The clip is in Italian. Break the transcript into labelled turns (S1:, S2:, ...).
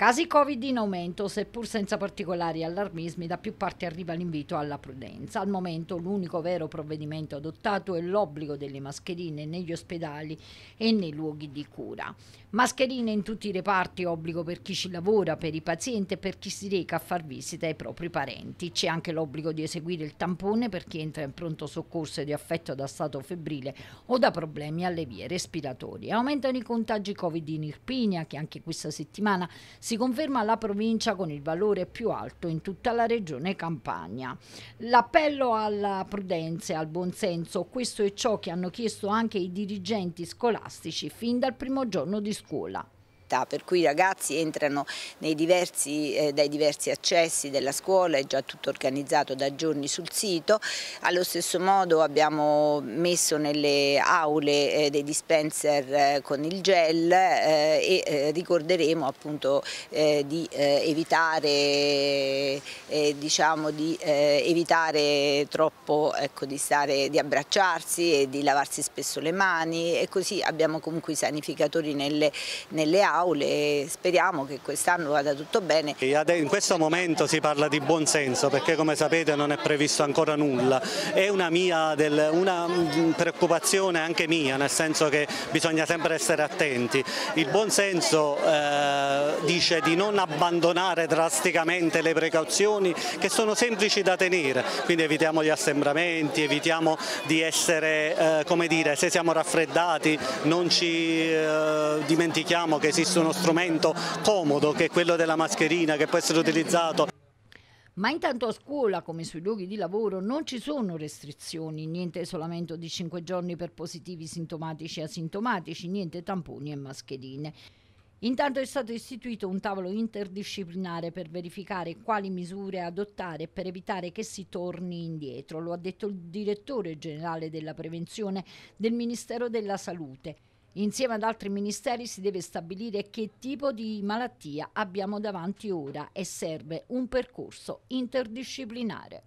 S1: Casi Covid in aumento, seppur senza particolari allarmismi, da più parti arriva l'invito alla prudenza. Al momento l'unico vero provvedimento adottato è l'obbligo delle mascherine negli ospedali e nei luoghi di cura. Mascherine in tutti i reparti, obbligo per chi ci lavora, per i pazienti e per chi si reca a far visita ai propri parenti. C'è anche l'obbligo di eseguire il tampone per chi entra in pronto soccorso ed è affetto da stato febbrile o da problemi alle vie respiratorie. Aumentano i contagi Covid in Irpinia, che anche questa settimana si si conferma la provincia con il valore più alto in tutta la regione Campania. L'appello alla prudenza e al buonsenso, questo è ciò che hanno chiesto anche i
S2: dirigenti scolastici fin dal primo giorno di scuola città, per cui i ragazzi entrano diversi, eh, dai diversi accessi della scuola, è già tutto organizzato da giorni sul sito, allo stesso modo abbiamo messo nelle aule eh, dei dispenser eh, con il gel eh, e eh, ricorderemo appunto di evitare, diciamo, di, evitare troppo ecco, di, stare, di abbracciarsi e di lavarsi spesso le mani e così abbiamo comunque i sanificatori nelle, nelle aule aule e speriamo che quest'anno vada tutto bene.
S3: In questo momento si parla di buonsenso perché come sapete non è previsto ancora nulla, è una, mia del, una mm, preoccupazione anche mia, nel senso che bisogna sempre essere attenti. Il buonsenso eh, dice di non abbandonare drasticamente le precauzioni che sono semplici da tenere, quindi evitiamo gli assembramenti, evitiamo di essere, eh, come dire, se siamo raffreddati non ci eh, dimentichiamo che esistono visto uno strumento comodo che è quello della mascherina che può essere utilizzato.
S1: Ma intanto a scuola, come sui luoghi di lavoro, non ci sono restrizioni, niente isolamento di 5 giorni per positivi sintomatici e asintomatici, niente tamponi e mascherine. Intanto è stato istituito un tavolo interdisciplinare per verificare quali misure adottare per evitare che si torni indietro, lo ha detto il direttore generale della prevenzione del Ministero della Salute. Insieme ad altri ministeri si deve stabilire che tipo di malattia abbiamo davanti ora e serve un percorso interdisciplinare.